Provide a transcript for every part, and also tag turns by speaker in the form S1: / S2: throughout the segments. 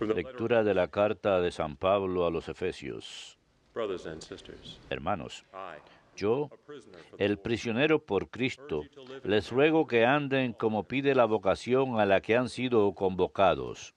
S1: Lectura de la carta de San Pablo a los Efesios. Hermanos, yo, el prisionero por Cristo, les ruego que anden como pide la vocación a la que han sido convocados.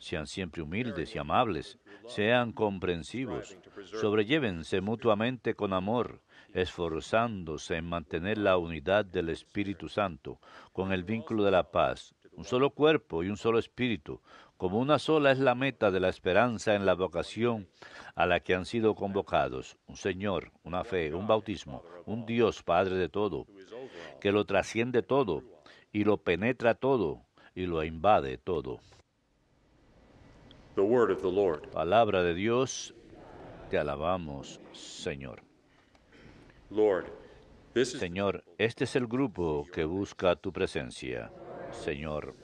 S1: Sean siempre humildes y amables, sean comprensivos, sobrellévense mutuamente con amor, esforzándose en mantener la unidad del Espíritu Santo, con el vínculo de la paz un solo cuerpo y un solo espíritu, como una sola es la meta de la esperanza en la vocación a la que han sido convocados, un Señor, una fe, un bautismo, un Dios Padre de todo, que lo trasciende todo y lo penetra todo y lo invade todo. Palabra de Dios, te alabamos, Señor. Señor, este es el grupo que busca tu presencia. Señor,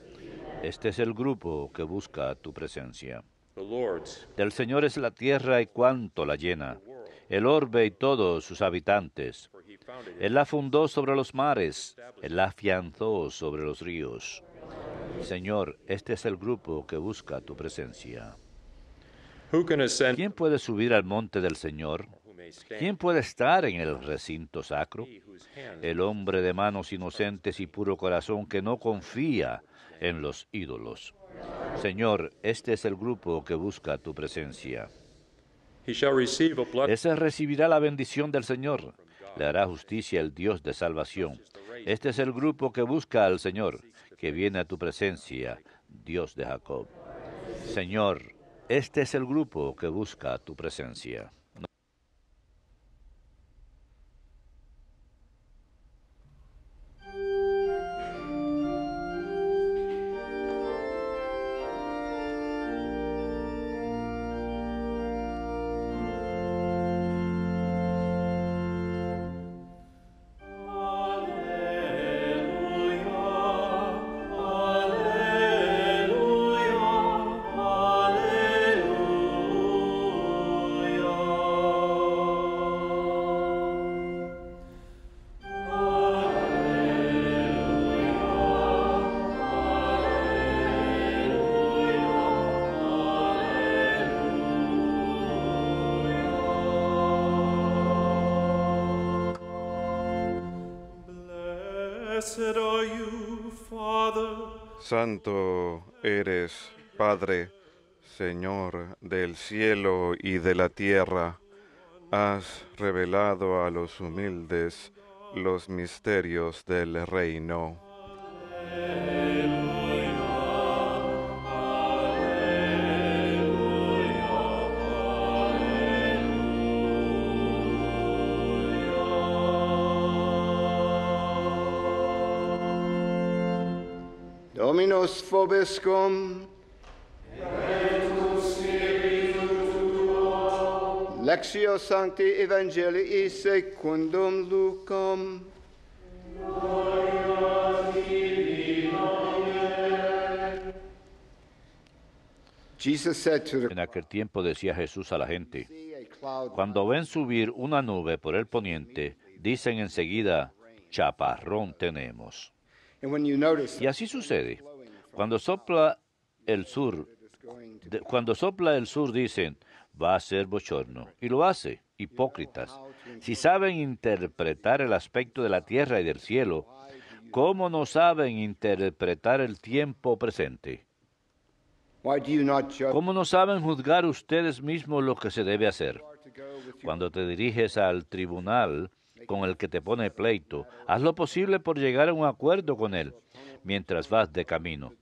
S1: este es el grupo que busca tu presencia. Del Señor es la tierra y cuanto la llena, el orbe y todos sus habitantes. Él la fundó sobre los mares, él la afianzó sobre los ríos. Señor, este es el grupo que busca tu presencia. ¿Quién puede subir al monte del Señor? ¿Quién puede estar en el recinto sacro? El hombre de manos inocentes y puro corazón que no confía en los ídolos. Señor, este es el grupo que busca tu presencia. Ese recibirá la bendición del Señor. Le hará justicia el Dios de salvación. Este es el grupo que busca al Señor, que viene a tu presencia, Dios de Jacob. Señor, este es el grupo que busca tu presencia.
S2: Santo eres, Padre, Señor del cielo y de la tierra. Has revelado a los humildes los misterios del reino.
S1: En aquel tiempo decía Jesús a la gente, cuando ven subir una nube por el poniente, dicen enseguida, chaparrón tenemos. Y así sucede. Cuando sopla el sur, cuando sopla el sur dicen, va a ser bochorno. Y lo hace, hipócritas. Si saben interpretar el aspecto de la tierra y del cielo, ¿cómo no saben interpretar el tiempo presente? ¿Cómo no saben juzgar ustedes mismos lo que se debe hacer? Cuando te diriges al tribunal con el que te pone pleito, haz lo posible por llegar a un acuerdo con él mientras vas de camino.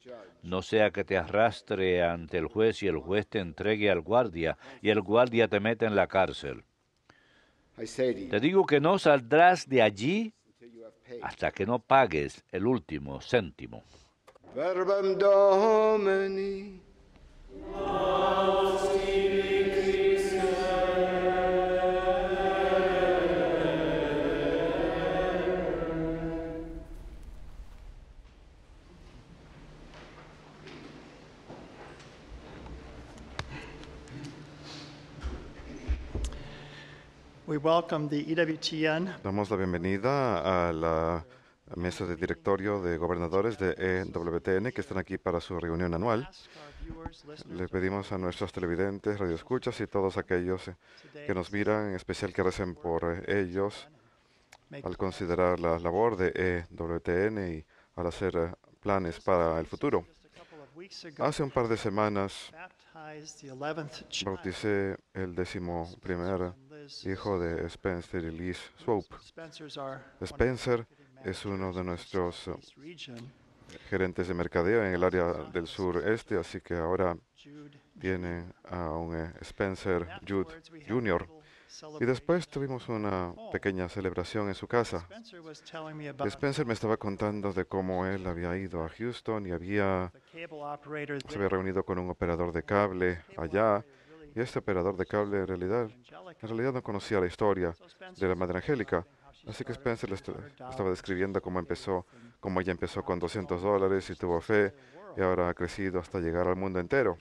S1: No sea que te arrastre ante el juez y el juez te entregue al guardia y el guardia te meta en la cárcel. Te digo que no saldrás de allí hasta que no pagues el último céntimo.
S2: Damos la bienvenida a la mesa de directorio de gobernadores de EWTN que están aquí para su reunión anual. Le pedimos a nuestros televidentes, radioescuchas y todos aquellos que nos miran, en especial que recen por ellos, al considerar la labor de EWTN y al hacer planes para el futuro. Hace un par de semanas bauticé el décimo primer hijo de Spencer y Liz Swope. Spencer es uno de nuestros eh, gerentes de mercadeo en el área del sureste, así que ahora viene a un eh, Spencer Jude Jr. Y después tuvimos una pequeña celebración en su casa.
S3: Spencer me estaba
S2: contando de cómo él había ido a Houston y había,
S3: se había
S2: reunido con un operador de cable allá y este operador de cable en realidad, en realidad no conocía la historia de la Madre Angélica, así que Spencer le estaba describiendo cómo empezó, cómo ella empezó con 200 dólares y tuvo fe, y ahora ha crecido hasta llegar al mundo entero.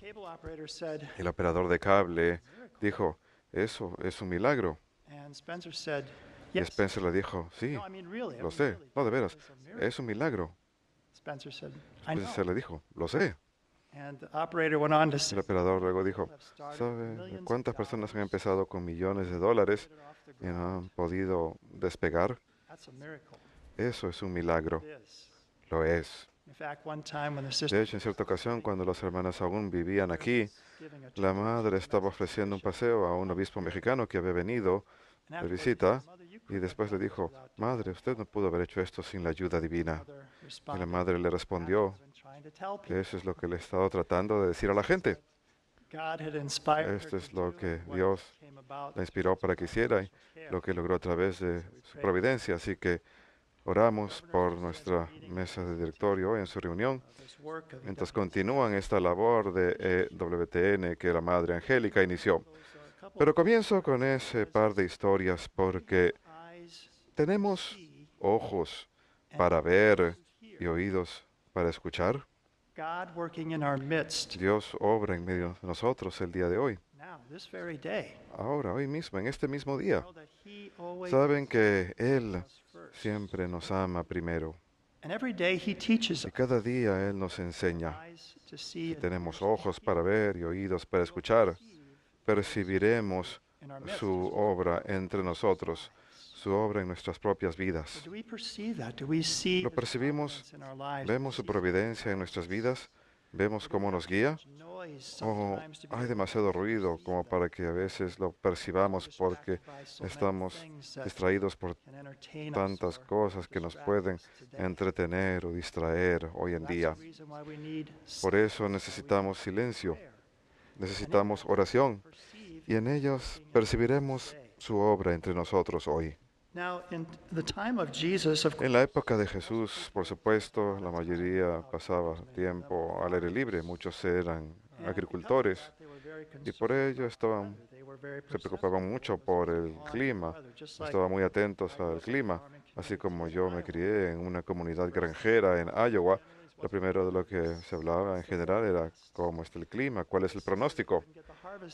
S2: El operador de cable dijo, eso es un milagro. Y Spencer le dijo, sí, lo sé, no de veras, es un milagro.
S3: Spencer
S2: le dijo, lo sé. El operador luego dijo, ¿sabe cuántas personas han empezado con millones de dólares y no han podido despegar? Eso es un milagro. Lo es. De hecho, en cierta ocasión, cuando las hermanas aún vivían aquí, la madre estaba ofreciendo un paseo a un obispo mexicano que había venido de visita y después le dijo, Madre, usted no pudo haber hecho esto sin la ayuda divina. Y la madre le respondió, eso es lo que le he estado tratando de decir a la gente. Esto es lo que Dios la inspiró para que hiciera y lo que logró a través de su providencia. Así que oramos por nuestra mesa de directorio hoy en su reunión, mientras continúan esta labor de EWTN e que la Madre Angélica inició. Pero comienzo con ese par de historias porque tenemos ojos para ver y oídos para escuchar. Dios obra en medio de nosotros el día de hoy. Ahora, hoy mismo, en este mismo día. Saben que Él siempre nos ama primero. Y cada día Él nos enseña. tenemos ojos para ver y oídos para escuchar, percibiremos su obra entre nosotros su obra en nuestras propias vidas.
S3: ¿Lo
S2: percibimos? ¿Vemos su providencia en nuestras vidas? ¿Vemos cómo nos guía? ¿O oh, hay demasiado ruido como para que a veces lo percibamos porque estamos distraídos por tantas cosas que nos pueden entretener o distraer hoy en día? Por eso necesitamos silencio, necesitamos oración y en ellos percibiremos su obra entre nosotros hoy. En la época de Jesús, por supuesto, la mayoría pasaba tiempo al aire libre, muchos eran agricultores y por ello estaban, se preocupaban mucho por el clima, estaban muy atentos al clima, así como yo me crié en una comunidad granjera en Iowa. Lo primero de lo que se hablaba en general era cómo está el clima, cuál es el pronóstico.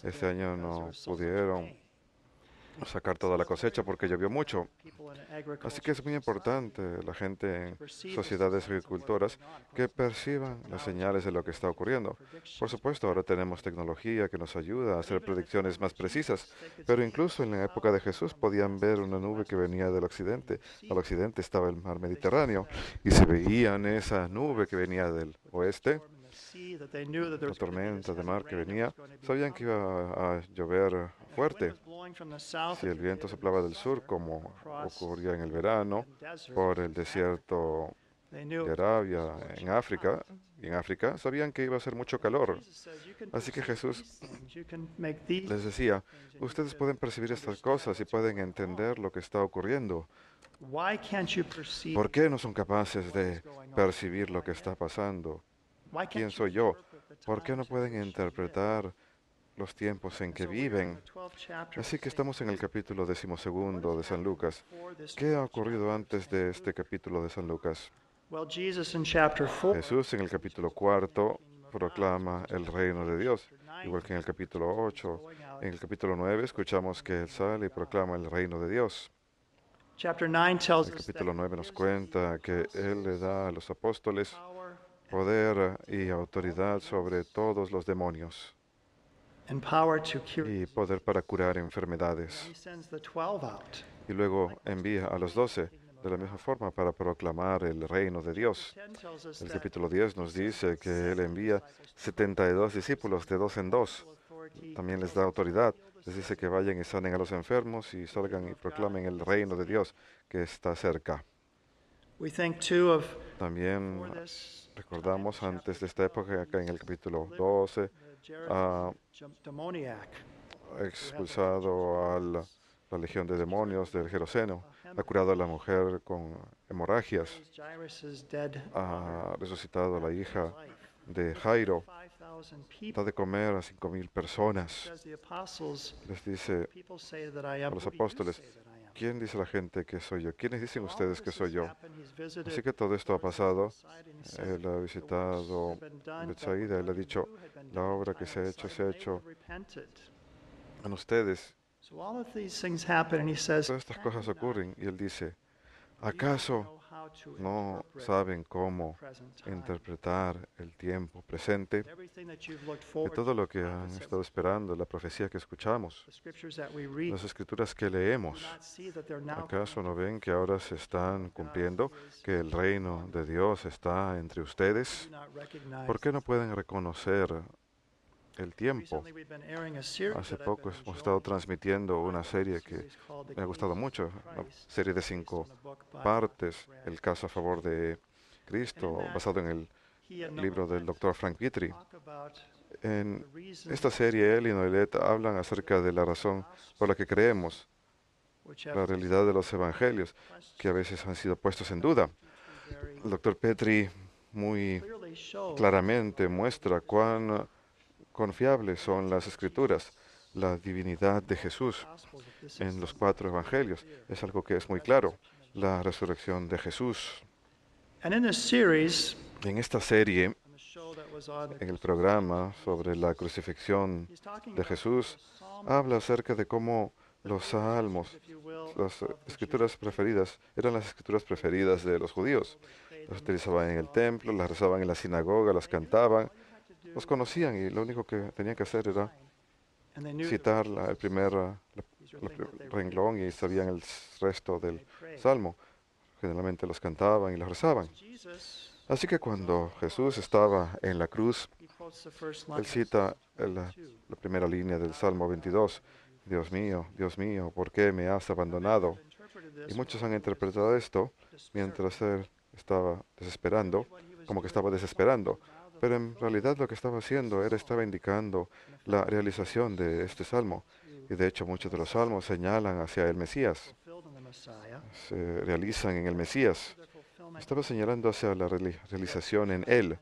S2: Este año no pudieron sacar toda la cosecha porque llovió mucho. Así que es muy importante la gente en sociedades agricultoras que perciban las señales de lo que está ocurriendo. Por supuesto, ahora tenemos tecnología que nos ayuda a hacer predicciones más precisas, pero incluso en la época de Jesús podían ver una nube que venía del occidente. Al occidente estaba el mar Mediterráneo y se veían esa nube que venía del oeste la tormenta de mar que venía, sabían que iba a llover fuerte. Si el viento soplaba del sur, como ocurría en el verano, por el desierto de Arabia, en África, y en África, sabían que iba a ser mucho calor. Así que Jesús les decía, ustedes pueden percibir estas cosas y pueden entender lo que está ocurriendo. ¿Por qué no son capaces de percibir lo que está pasando? ¿Quién soy yo? ¿Por qué no pueden interpretar los tiempos en que viven. Así que estamos en el capítulo decimosegundo de San Lucas. ¿Qué ha ocurrido antes de este capítulo de San Lucas? Jesús en el capítulo cuarto proclama el reino de Dios, igual que en el capítulo 8. En el capítulo 9 escuchamos que Él sale y proclama el reino de Dios. El capítulo 9 nos cuenta que Él le da a los apóstoles poder y autoridad sobre todos los demonios y poder para curar enfermedades. Y luego envía a los doce de la misma forma para proclamar el reino de Dios. El capítulo 10 nos dice que Él envía 72 discípulos de dos en dos. También les da autoridad. Les dice que vayan y sanen a los enfermos y salgan y proclamen el reino de Dios que está cerca. También recordamos antes de esta época, acá en el capítulo 12,
S3: ha expulsado
S2: a la, legión de demonios del Jerusalén, ha curado a la mujer con hemorragias, ha resucitado a la hija de Jairo, da de comer a 5.000 personas. Les dice a los apóstoles, ¿Quién dice la gente que soy yo? ¿Quiénes dicen ustedes que soy yo? Así que todo esto ha pasado. Él ha visitado Bethsaida, él ha dicho, la obra que se ha hecho, se ha hecho en ustedes. Todas estas cosas ocurren y él dice, ¿acaso no saben cómo interpretar el tiempo presente. Y todo lo que han estado esperando, la profecía que escuchamos, las escrituras que leemos, ¿acaso no ven que ahora se están cumpliendo, que el reino de Dios está entre ustedes? ¿Por qué no pueden reconocer el tiempo. Hace poco hemos estado transmitiendo una serie que me ha gustado mucho, una serie de cinco partes, el caso a favor de Cristo, basado en el libro del doctor Frank Petri. En esta serie, él y Noelet hablan acerca de la razón por la que creemos, la realidad de los evangelios, que a veces han sido puestos en duda. El doctor Petri muy claramente muestra cuán confiables son las escrituras, la divinidad de Jesús en los cuatro evangelios. Es algo que es muy claro, la resurrección de Jesús. En esta serie, en el programa sobre la crucifixión de Jesús, habla acerca de cómo los salmos, las escrituras preferidas, eran las escrituras preferidas de los judíos. Las utilizaban en el templo, las rezaban en la sinagoga, las cantaban, los conocían y lo único que tenían que hacer era citar el primer ah, renglón y sabían el resto del salmo. Generalmente los cantaban y los rezaban. Así que cuando Jesús estaba en la cruz, él cita la primera línea del Salmo 22, Dios mío, Dios mío, ¿por qué me has abandonado? Y muchos han interpretado esto mientras él estaba desesperando, como que estaba desesperando. Pero en realidad lo que estaba haciendo era estaba indicando la realización de este salmo. Y de hecho muchos de los salmos señalan hacia el Mesías. Se realizan en el Mesías. Estaba señalando hacia la realización en Él.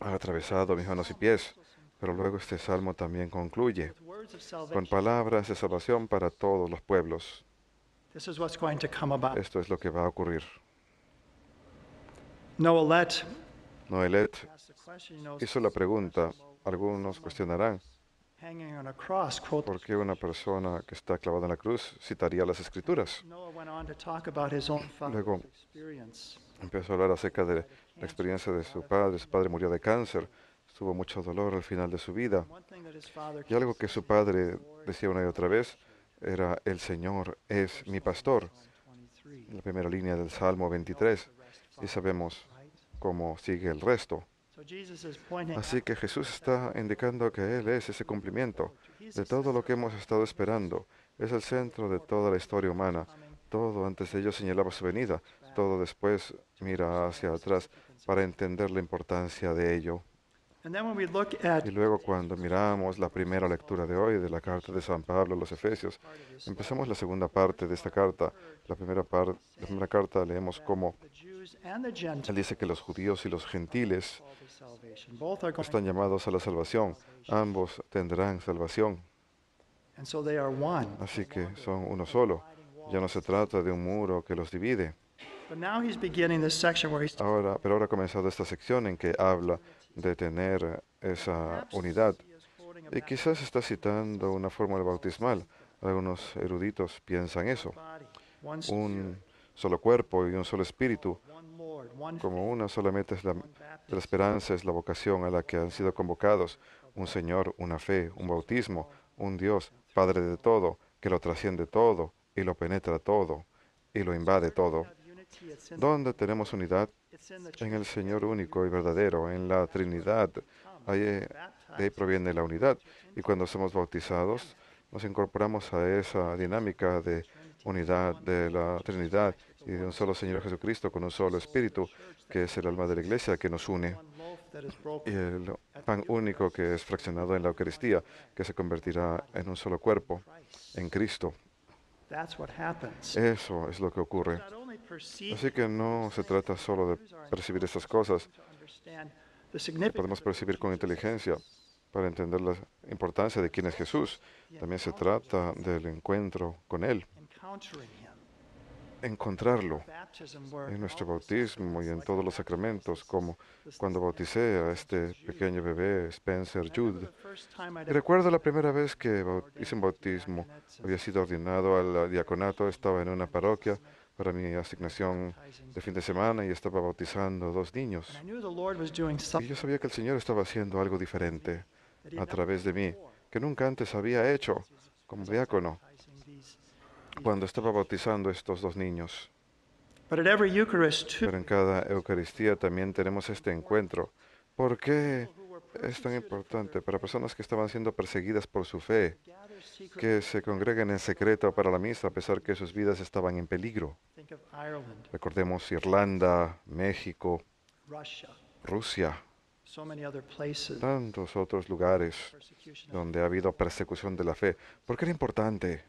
S2: Ha atravesado mis manos y pies. Pero luego este salmo también concluye con palabras de salvación para todos los pueblos. Esto es lo que va a ocurrir. Noelet hizo la pregunta, algunos cuestionarán, ¿por qué una persona que está clavada en la cruz citaría las escrituras? Luego empezó a hablar acerca de la experiencia de su padre. Su padre murió de cáncer, tuvo mucho dolor al final de su vida. Y algo que su padre decía una y otra vez era, el Señor es mi pastor. La primera línea del Salmo 23. Y sabemos como sigue el resto. Así que Jesús está indicando que Él es ese cumplimiento de todo lo que hemos estado esperando. Es el centro de toda la historia humana. Todo antes de ello señalaba su venida. Todo después mira hacia atrás para entender la importancia de ello. Y luego cuando miramos la primera lectura de hoy de la carta de San Pablo a los Efesios, empezamos la segunda parte de esta carta. La primera, la primera carta leemos cómo
S3: él
S2: dice que los judíos y los gentiles están llamados a la salvación. Ambos tendrán salvación. Así que son uno solo. Ya no se trata de un muro que los divide. Ahora, pero ahora ha comenzado esta sección en que habla de tener esa unidad. Y quizás está citando una fórmula bautismal. Algunos eruditos piensan eso. Un solo cuerpo y un solo espíritu como una solamente es la, esperanza, es la vocación a la que han sido convocados, un Señor, una fe, un bautismo, un Dios, Padre de todo, que lo trasciende todo y lo penetra todo y lo invade todo. ¿Dónde tenemos unidad? En el Señor único y verdadero, en la Trinidad. de ahí proviene la unidad. Y cuando somos bautizados, nos incorporamos a esa dinámica de unidad de la Trinidad y de un solo Señor Jesucristo, con un solo Espíritu, que es el alma de la Iglesia, que nos une. Y el pan único que es fraccionado en la Eucaristía, que se convertirá en un solo cuerpo, en Cristo. Eso es lo que ocurre. Así que no se trata solo de percibir estas cosas, podemos percibir con inteligencia para entender la importancia de quién es Jesús. También se trata del encuentro con Él encontrarlo en nuestro bautismo y en todos los sacramentos, como cuando bauticé a este pequeño bebé Spencer Jude. recuerdo la primera vez que hice un bautismo. Había sido ordenado al diaconato, estaba en una parroquia para mi asignación de fin de semana y estaba bautizando dos niños. Y yo sabía que el Señor estaba haciendo algo diferente a través de mí, que nunca antes había hecho como diácono cuando estaba bautizando estos dos niños. Pero en cada Eucaristía también tenemos este encuentro. ¿Por qué es tan importante para personas que estaban siendo perseguidas por su fe, que se congreguen en secreto para la misa a pesar que sus vidas estaban en peligro? Recordemos Irlanda, México, Rusia, tantos otros lugares donde ha habido persecución de la fe. ¿Por qué era importante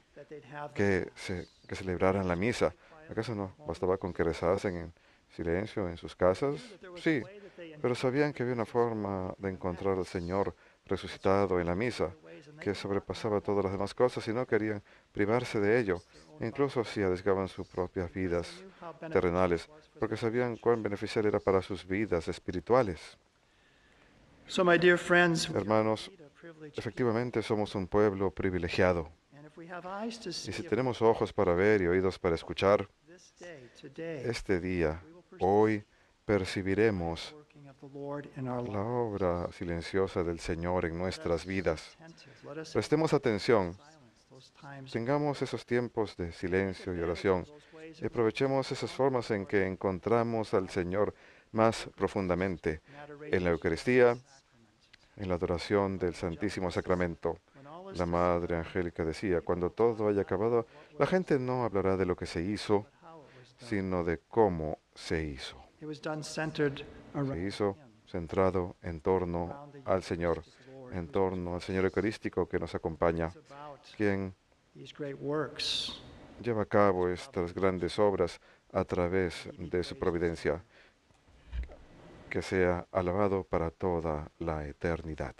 S2: que, se, que celebraran la misa? ¿Acaso no bastaba con que rezasen en silencio en sus casas? Sí, pero sabían que había una forma de encontrar al Señor resucitado en la misa, que sobrepasaba todas las demás cosas y no querían privarse de ello, incluso si arriesgaban sus propias vidas terrenales, porque sabían cuán beneficial era para sus vidas espirituales. Hermanos, efectivamente somos un pueblo privilegiado. Y si tenemos ojos para ver y oídos para escuchar, este día, hoy, percibiremos la obra silenciosa del Señor en nuestras vidas. Prestemos atención, tengamos esos tiempos de silencio y oración y aprovechemos esas formas en que encontramos al Señor más profundamente en la Eucaristía, en la adoración del Santísimo Sacramento. La Madre Angélica decía, cuando todo haya acabado, la gente no hablará de lo que se hizo, sino de cómo se hizo. Se hizo centrado en torno al Señor, en torno al Señor Eucarístico que nos acompaña, quien lleva a cabo estas grandes obras a través de su providencia que sea alabado para toda la eternidad.